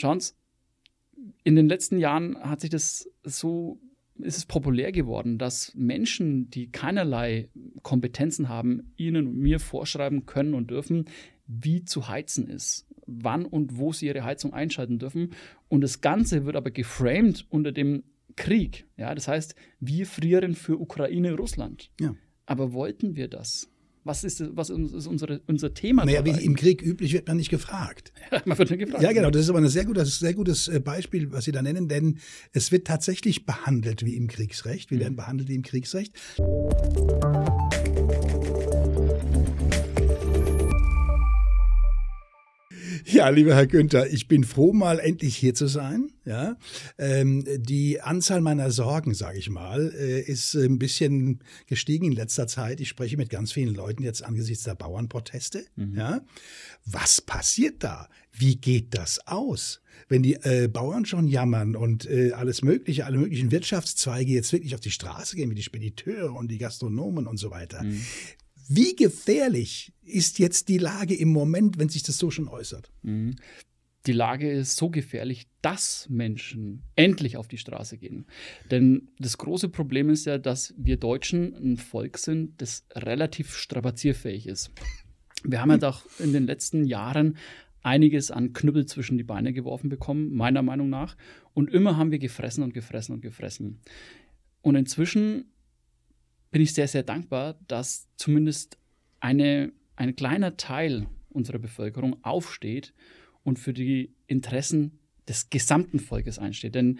Schauen Sie, in den letzten Jahren hat sich das so, ist es populär geworden, dass Menschen, die keinerlei Kompetenzen haben, ihnen und mir vorschreiben können und dürfen, wie zu heizen ist, wann und wo sie ihre Heizung einschalten dürfen. Und das Ganze wird aber geframed unter dem Krieg. Ja, das heißt, wir frieren für Ukraine, Russland. Ja. Aber wollten wir das? Was ist, was ist unsere, unser Thema? Naja, wie im Krieg üblich wird man nicht gefragt. man wird nicht gefragt. Ja, genau. Das ist aber ein sehr, gut, ein sehr gutes äh, Beispiel, was Sie da nennen, denn es wird tatsächlich behandelt wie im Kriegsrecht. Wir mhm. werden behandelt wie im Kriegsrecht. Ja, lieber Herr Günther, ich bin froh, mal endlich hier zu sein. Ja, ähm, die Anzahl meiner Sorgen, sage ich mal, äh, ist ein bisschen gestiegen in letzter Zeit. Ich spreche mit ganz vielen Leuten jetzt angesichts der Bauernproteste. Mhm. Ja, was passiert da? Wie geht das aus? Wenn die äh, Bauern schon jammern und äh, alles Mögliche, alle möglichen Wirtschaftszweige jetzt wirklich auf die Straße gehen, wie die Spediteure und die Gastronomen und so weiter. Mhm. Wie gefährlich ist jetzt die Lage im Moment, wenn sich das so schon äußert? Mhm. die Lage ist so gefährlich, dass Menschen endlich auf die Straße gehen. Denn das große Problem ist ja, dass wir Deutschen ein Volk sind, das relativ strapazierfähig ist. Wir haben ja halt auch in den letzten Jahren einiges an Knüppel zwischen die Beine geworfen bekommen, meiner Meinung nach. Und immer haben wir gefressen und gefressen und gefressen. Und inzwischen bin ich sehr, sehr dankbar, dass zumindest eine, ein kleiner Teil unserer Bevölkerung aufsteht und für die Interessen des gesamten Volkes einsteht. Denn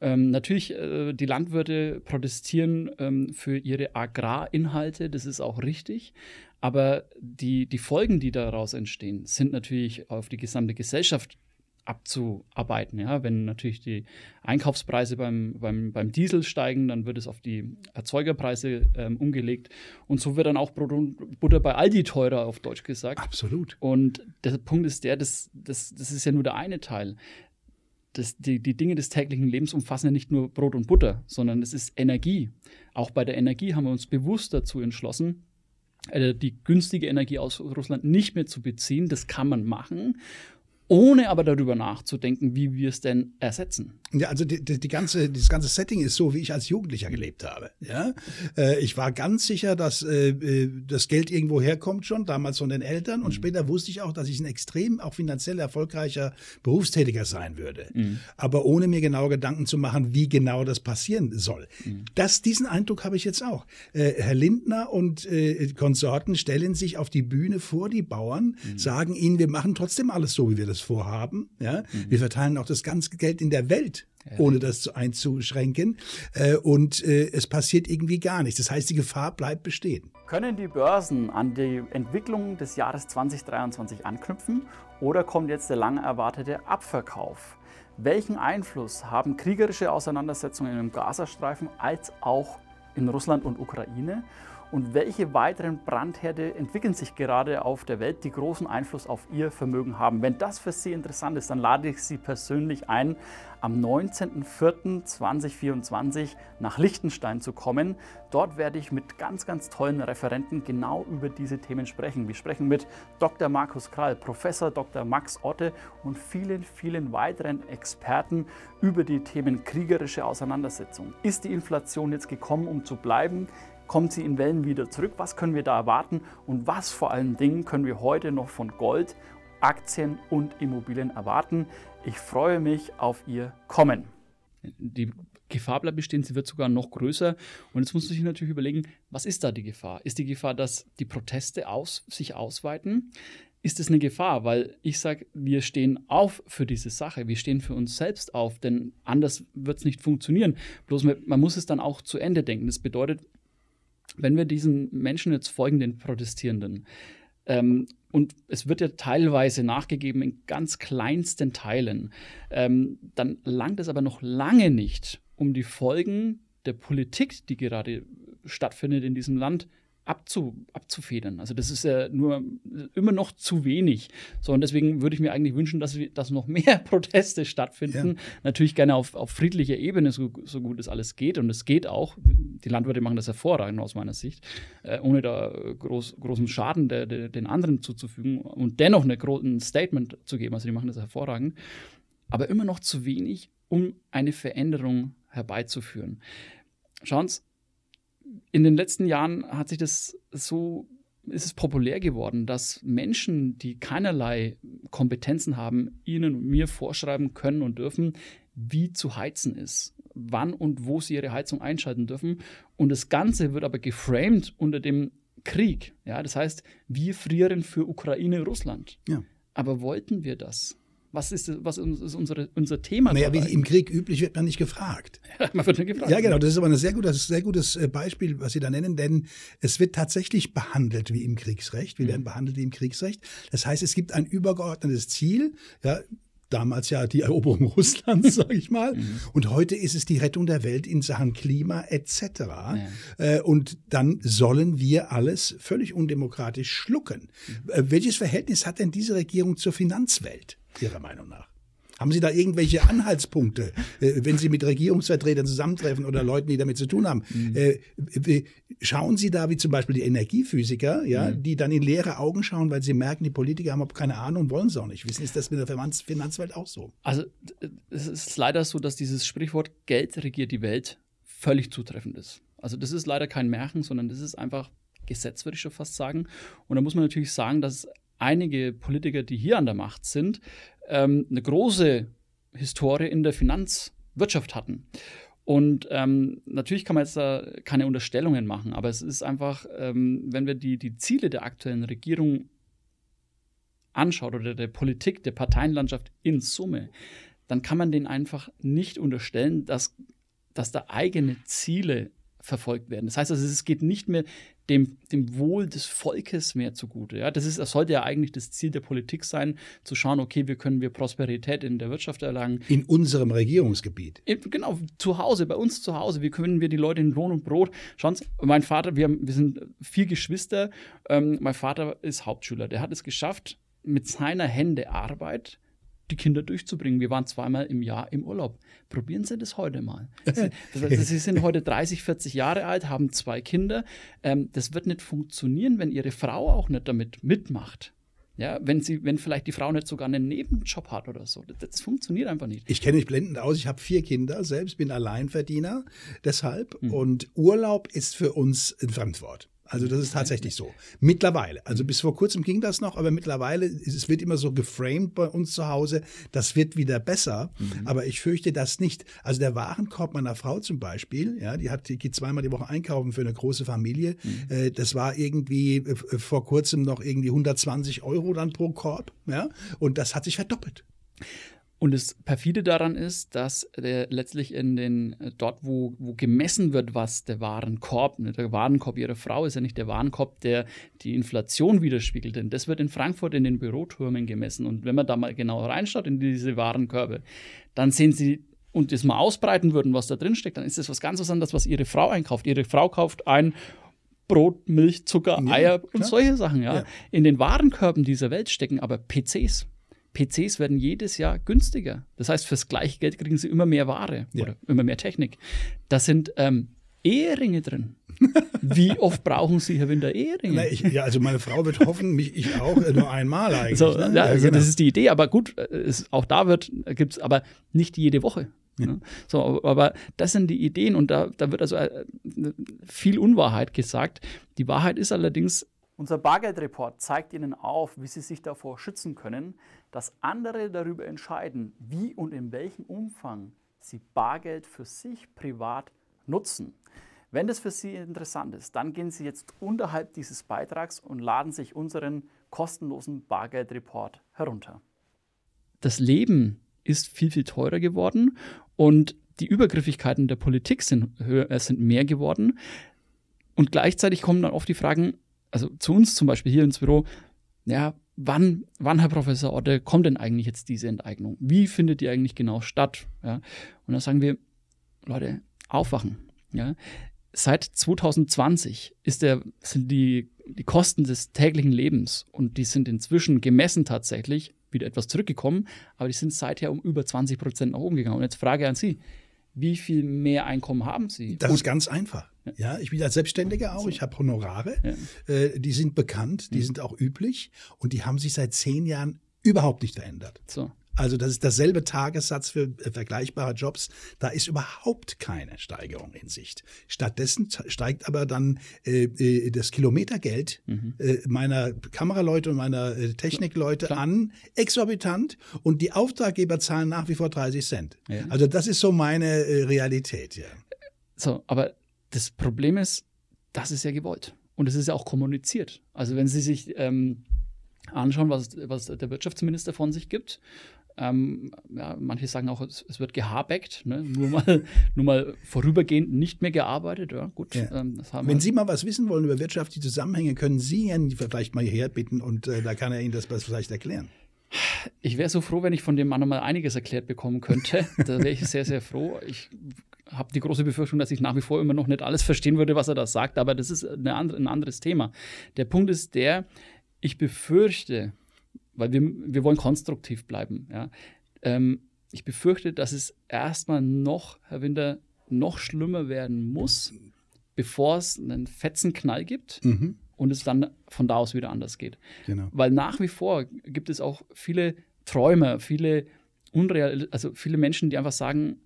ähm, natürlich, äh, die Landwirte protestieren ähm, für ihre Agrarinhalte, das ist auch richtig. Aber die, die Folgen, die daraus entstehen, sind natürlich auf die gesamte Gesellschaft abzuarbeiten. Ja? Wenn natürlich die Einkaufspreise beim, beim, beim Diesel steigen, dann wird es auf die Erzeugerpreise ähm, umgelegt. Und so wird dann auch Brot und Butter bei Aldi teurer, auf Deutsch gesagt. Absolut. Und der Punkt ist der, das, das, das ist ja nur der eine Teil. Das, die, die Dinge des täglichen Lebens umfassen ja nicht nur Brot und Butter, sondern es ist Energie. Auch bei der Energie haben wir uns bewusst dazu entschlossen, äh, die günstige Energie aus Russland nicht mehr zu beziehen. Das kann man machen ohne aber darüber nachzudenken, wie wir es denn ersetzen. Ja, also die, die, die ganze, dieses ganze Setting ist so, wie ich als Jugendlicher gelebt habe. Ja? Äh, ich war ganz sicher, dass äh, äh das Geld irgendwo herkommt schon, damals von den Eltern. Und mhm. später wusste ich auch, dass ich ein extrem auch finanziell erfolgreicher Berufstätiger sein würde. Mhm. Aber ohne mir genau Gedanken zu machen, wie genau das passieren soll. Mhm. Das, diesen Eindruck habe ich jetzt auch. Äh, Herr Lindner und äh, Konsorten stellen sich auf die Bühne vor die Bauern, mhm. sagen ihnen, wir machen trotzdem alles so, wie wir das Bildungsvorhaben. Ja? Mhm. Wir verteilen auch das ganze Geld in der Welt. Ja. ohne das einzuschränken. Äh, und äh, es passiert irgendwie gar nichts. Das heißt, die Gefahr bleibt bestehen. Können die Börsen an die Entwicklung des Jahres 2023 anknüpfen oder kommt jetzt der lang erwartete Abverkauf? Welchen Einfluss haben kriegerische Auseinandersetzungen im Gazastreifen als auch in Russland und Ukraine? und welche weiteren Brandherde entwickeln sich gerade auf der Welt, die großen Einfluss auf Ihr Vermögen haben. Wenn das für Sie interessant ist, dann lade ich Sie persönlich ein, am 19.04.2024 nach Liechtenstein zu kommen. Dort werde ich mit ganz, ganz tollen Referenten genau über diese Themen sprechen. Wir sprechen mit Dr. Markus Krall, Professor Dr. Max Otte und vielen, vielen weiteren Experten über die Themen kriegerische Auseinandersetzung. Ist die Inflation jetzt gekommen, um zu bleiben? kommt sie in Wellen wieder zurück? Was können wir da erwarten? Und was vor allen Dingen können wir heute noch von Gold, Aktien und Immobilien erwarten? Ich freue mich auf Ihr Kommen. Die Gefahr bleibt bestehen, sie wird sogar noch größer. Und jetzt muss man sich natürlich überlegen, was ist da die Gefahr? Ist die Gefahr, dass die Proteste aus, sich ausweiten? Ist es eine Gefahr? Weil ich sage, wir stehen auf für diese Sache, wir stehen für uns selbst auf, denn anders wird es nicht funktionieren. Bloß man muss es dann auch zu Ende denken. Das bedeutet, wenn wir diesen Menschen jetzt folgen, den Protestierenden, ähm, und es wird ja teilweise nachgegeben in ganz kleinsten Teilen, ähm, dann langt es aber noch lange nicht, um die Folgen der Politik, die gerade stattfindet in diesem Land, abzu, abzufedern. Also das ist ja nur immer noch zu wenig. So, und deswegen würde ich mir eigentlich wünschen, dass, dass noch mehr Proteste stattfinden. Ja. Natürlich gerne auf, auf friedlicher Ebene, so, so gut es alles geht. Und es geht auch. Die Landwirte machen das hervorragend aus meiner Sicht, äh, ohne da äh, groß, großen Schaden der, der, den anderen zuzufügen und dennoch eine, ein Statement zu geben. Also die machen das hervorragend. Aber immer noch zu wenig, um eine Veränderung herbeizuführen. Schauen Sie, in den letzten Jahren hat sich das so ist es populär geworden, dass Menschen, die keinerlei Kompetenzen haben, ihnen und mir vorschreiben können und dürfen, wie zu heizen ist, wann und wo sie ihre Heizung einschalten dürfen. Und das Ganze wird aber geframed unter dem Krieg. Ja, das heißt, wir frieren für Ukraine, Russland. Ja. Aber wollten wir das? was ist, was ist unsere, unser Thema? Naja, dabei? wie im Krieg üblich wird man nicht gefragt. man wird nicht gefragt. Ja, genau. Das ist aber ein sehr, gut, ein sehr gutes äh, Beispiel, was Sie da nennen, denn es wird tatsächlich behandelt wie im Kriegsrecht. Wir mhm. werden behandelt wie im Kriegsrecht. Das heißt, es gibt ein übergeordnetes Ziel. Ja, damals ja die Eroberung Russlands, sage ich mal. Mhm. Und heute ist es die Rettung der Welt in Sachen Klima etc. Ja. Äh, und dann sollen wir alles völlig undemokratisch schlucken. Mhm. Äh, welches Verhältnis hat denn diese Regierung zur Finanzwelt? Ihrer Meinung nach? Haben Sie da irgendwelche Anhaltspunkte, äh, wenn Sie mit Regierungsvertretern zusammentreffen oder Leuten, die damit zu tun haben? Mhm. Äh, schauen Sie da, wie zum Beispiel die Energiephysiker, ja, mhm. die dann in leere Augen schauen, weil sie merken, die Politiker haben auch keine Ahnung und wollen es auch nicht wissen. Ist das mit der Finanzwelt auch so? Also es ist leider so, dass dieses Sprichwort Geld regiert die Welt völlig zutreffend ist. Also das ist leider kein Märchen, sondern das ist einfach Gesetz, würde ich schon fast sagen. Und da muss man natürlich sagen, dass einige Politiker, die hier an der Macht sind, ähm, eine große Historie in der Finanzwirtschaft hatten. Und ähm, natürlich kann man jetzt da keine Unterstellungen machen, aber es ist einfach, ähm, wenn wir die, die Ziele der aktuellen Regierung anschaut oder der Politik, der Parteienlandschaft in Summe, dann kann man denen einfach nicht unterstellen, dass, dass da eigene Ziele verfolgt werden. Das heißt also, es geht nicht mehr dem, dem Wohl des Volkes mehr zugute. Ja? Das, ist, das sollte ja eigentlich das Ziel der Politik sein, zu schauen, okay, wie können wir Prosperität in der Wirtschaft erlangen. In unserem Regierungsgebiet. In, genau, zu Hause, bei uns zu Hause. Wie können wir die Leute in Lohn und Brot. Schauen Sie, mein Vater, wir, haben, wir sind vier Geschwister. Ähm, mein Vater ist Hauptschüler. Der hat es geschafft, mit seiner Hände Arbeit die Kinder durchzubringen. Wir waren zweimal im Jahr im Urlaub. Probieren Sie das heute mal. Sie, das heißt, Sie sind heute 30, 40 Jahre alt, haben zwei Kinder. Ähm, das wird nicht funktionieren, wenn Ihre Frau auch nicht damit mitmacht. Ja, wenn sie, wenn vielleicht die Frau nicht sogar einen Nebenjob hat oder so. Das, das funktioniert einfach nicht. Ich kenne mich blendend aus, ich habe vier Kinder, selbst bin Alleinverdiener, deshalb. Hm. Und Urlaub ist für uns ein Fremdwort. Also das ist mhm. tatsächlich so. Mittlerweile. Also bis vor kurzem ging das noch, aber mittlerweile, es wird immer so geframed bei uns zu Hause, das wird wieder besser. Mhm. Aber ich fürchte das nicht. Also der Warenkorb meiner Frau zum Beispiel, ja, die hat, die geht zweimal die Woche einkaufen für eine große Familie. Mhm. Äh, das war irgendwie äh, äh, vor kurzem noch irgendwie 120 Euro dann pro Korb, ja. Und das hat sich verdoppelt. Und das perfide daran ist, dass der letztlich in den äh, dort, wo, wo gemessen wird, was der Warenkorb, ne, der Warenkorb ihrer Frau ist ja nicht der Warenkorb, der die Inflation widerspiegelt, denn das wird in Frankfurt in den Bürotürmen gemessen. Und wenn man da mal genau reinschaut in diese Warenkörbe, dann sehen Sie und das mal ausbreiten würden, was da drin steckt, dann ist das was ganz anderes, was Ihre Frau einkauft. Ihre Frau kauft ein Brot, Milch, Zucker, ja, Eier und klar. solche Sachen. Ja. ja. In den Warenkörben dieser Welt stecken aber PCs. PCs werden jedes Jahr günstiger. Das heißt, fürs gleiche Geld kriegen sie immer mehr Ware ja. oder immer mehr Technik. Da sind ähm, Eheringe drin. Wie oft brauchen Sie, Herr Winter, Eheringe? Na, ich, ja, also meine Frau wird hoffen, mich ich auch äh, nur einmal eigentlich. So, ne? ja, also genau. Das ist die Idee, aber gut, äh, es, auch da wird äh, gibt es aber nicht jede Woche. Ne? Ja. Ne? So, aber das sind die Ideen und da, da wird also viel Unwahrheit gesagt. Die Wahrheit ist allerdings, unser Bargeldreport zeigt Ihnen auf, wie Sie sich davor schützen können, dass andere darüber entscheiden, wie und in welchem Umfang Sie Bargeld für sich privat nutzen. Wenn das für Sie interessant ist, dann gehen Sie jetzt unterhalb dieses Beitrags und laden sich unseren kostenlosen Bargeldreport herunter. Das Leben ist viel, viel teurer geworden und die Übergriffigkeiten der Politik sind, höher, äh, sind mehr geworden. Und gleichzeitig kommen dann oft die Fragen, also zu uns zum Beispiel hier ins Büro, ja, wann, wann, Herr Professor Otte, kommt denn eigentlich jetzt diese Enteignung? Wie findet die eigentlich genau statt? Ja, und da sagen wir, Leute, aufwachen. Ja. Seit 2020 ist der, sind die, die Kosten des täglichen Lebens und die sind inzwischen gemessen tatsächlich wieder etwas zurückgekommen, aber die sind seither um über 20 Prozent nach oben gegangen. Und jetzt Frage an Sie, wie viel mehr Einkommen haben Sie? Das Und ist ganz einfach. Ja, ich bin als Selbstständiger auch, ich habe Honorare, ja. äh, die sind bekannt, die mhm. sind auch üblich und die haben sich seit zehn Jahren überhaupt nicht verändert. So. Also das ist derselbe Tagessatz für äh, vergleichbare Jobs. Da ist überhaupt keine Steigerung in Sicht. Stattdessen steigt aber dann äh, äh, das Kilometergeld mhm. äh, meiner Kameraleute und meiner äh, Technikleute Klar. an, exorbitant. Und die Auftraggeber zahlen nach wie vor 30 Cent. Ja. Also das ist so meine äh, Realität. Ja. So, aber das Problem ist, das ist ja gewollt. Und es ist ja auch kommuniziert. Also wenn Sie sich... Ähm anschauen, was, was, der Wirtschaftsminister von sich gibt. Ähm, ja, manche sagen auch, es, es wird gehabeckt, ne? nur, mal, nur mal vorübergehend nicht mehr gearbeitet. Ja, gut, ja. Ähm, Wenn wir. Sie mal was wissen wollen über wirtschaftliche Zusammenhänge, können Sie ihn vielleicht mal hierher bitten und äh, da kann er Ihnen das vielleicht erklären. Ich wäre so froh, wenn ich von dem Mann mal einiges erklärt bekommen könnte. Da wäre ich sehr, sehr froh. Ich habe die große Befürchtung, dass ich nach wie vor immer noch nicht alles verstehen würde, was er da sagt, aber das ist andere, ein anderes Thema. Der Punkt ist der, ich befürchte, weil wir, wir wollen konstruktiv bleiben. Ja. Ähm, ich befürchte, dass es erstmal noch, Herr Winter, noch schlimmer werden muss, bevor es einen fetzen Knall gibt mhm. und es dann von da aus wieder anders geht. Genau. Weil nach wie vor gibt es auch viele Träume, viele unreal, also viele Menschen, die einfach sagen,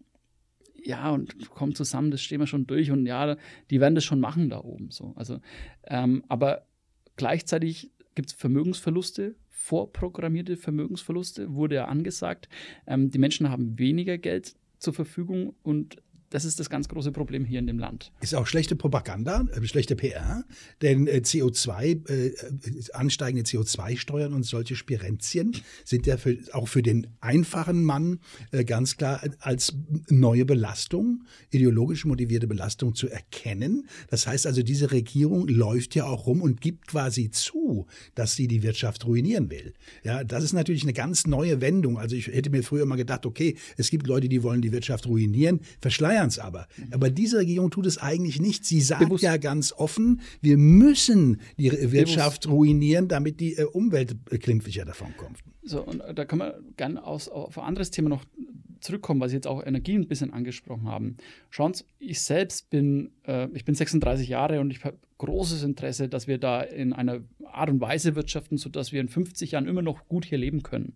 ja, und kommen zusammen, das stehen wir schon durch und ja, die werden das schon machen da oben so. Also, ähm, aber gleichzeitig gibt es Vermögensverluste, vorprogrammierte Vermögensverluste, wurde ja angesagt. Ähm, die Menschen haben weniger Geld zur Verfügung und das ist das ganz große Problem hier in dem Land. Ist auch schlechte Propaganda, äh, schlechte PR, denn äh, CO2, äh, äh, ansteigende CO2-Steuern und solche Spirenzien sind ja für, auch für den einfachen Mann äh, ganz klar äh, als neue Belastung, ideologisch motivierte Belastung zu erkennen. Das heißt also, diese Regierung läuft ja auch rum und gibt quasi zu, dass sie die Wirtschaft ruinieren will. Ja, das ist natürlich eine ganz neue Wendung. Also ich hätte mir früher mal gedacht, okay, es gibt Leute, die wollen die Wirtschaft ruinieren, verschleiern Bayerns aber. Mhm. Aber diese Regierung tut es eigentlich nicht. Sie sagt Bewusst. ja ganz offen, wir müssen die Wirtschaft Bewusst. ruinieren, damit die äh, Umwelt äh, klimpflicher davonkommt. So, und äh, da kann man gerne auf ein anderes Thema noch zurückkommen, weil Sie jetzt auch Energie ein bisschen angesprochen haben. Schauen Sie, ich selbst bin, äh, ich bin 36 Jahre und ich habe großes Interesse, dass wir da in einer Art und Weise wirtschaften, sodass wir in 50 Jahren immer noch gut hier leben können.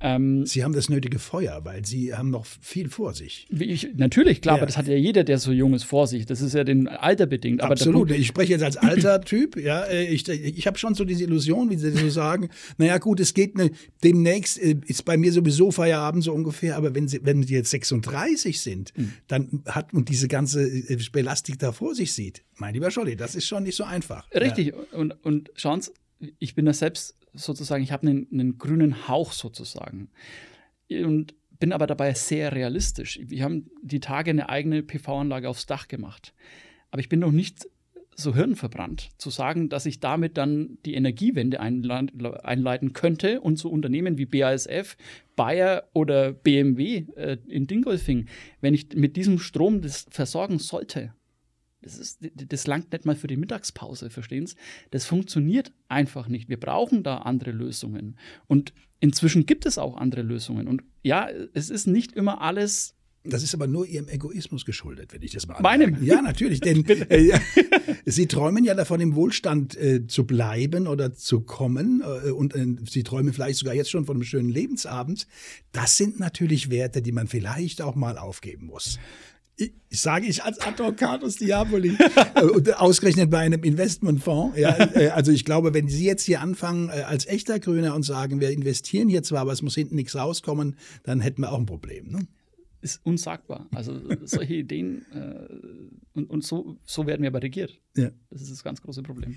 Ähm, ähm, Sie haben das nötige Feuer, weil Sie haben noch viel vor sich. Ich, natürlich, klar, ja. aber das hat ja jeder, der so jung ist, vor sich. Das ist ja den Alter bedingt. Aber Absolut. Ich spreche jetzt als alter Typ. Ja, äh, ich ich habe schon so diese Illusion, wie Sie so sagen, naja gut, es geht ne, demnächst, äh, ist bei mir sowieso Feierabend so ungefähr, aber wenn Sie, wenn Sie jetzt 36 sind, mhm. dann hat und diese ganze äh, Belastung da vor sich sieht, mein lieber Scholli, das ist schon nicht so einfach. Richtig. Ja. Und, und schauen ganz, ich bin da selbst sozusagen, ich habe einen, einen grünen Hauch sozusagen. Und bin aber dabei sehr realistisch. Wir haben die Tage eine eigene PV-Anlage aufs Dach gemacht. Aber ich bin noch nicht so hirnverbrannt, zu sagen, dass ich damit dann die Energiewende einleiten könnte und so Unternehmen wie BASF, Bayer oder BMW äh, in Dingolfing, wenn ich mit diesem Strom das versorgen sollte, das, ist, das langt nicht mal für die Mittagspause, verstehen Sie? Das funktioniert einfach nicht. Wir brauchen da andere Lösungen. Und inzwischen gibt es auch andere Lösungen. Und ja, es ist nicht immer alles das ist aber nur ihrem Egoismus geschuldet, wenn ich das mal anmerke. Meinem? Ja, natürlich, denn äh, ja, sie träumen ja davon, im Wohlstand äh, zu bleiben oder zu kommen äh, und äh, sie träumen vielleicht sogar jetzt schon von einem schönen Lebensabend. Das sind natürlich Werte, die man vielleicht auch mal aufgeben muss. Ich sage ich als Advocatus Diaboli. Äh, ausgerechnet bei einem Investmentfonds. Ja, äh, also ich glaube, wenn Sie jetzt hier anfangen äh, als echter Grüner und sagen, wir investieren hier zwar, aber es muss hinten nichts rauskommen, dann hätten wir auch ein Problem. Ne? Ist unsagbar. Also solche Ideen äh, und, und so, so werden wir aber regiert. Ja. Das ist das ganz große Problem.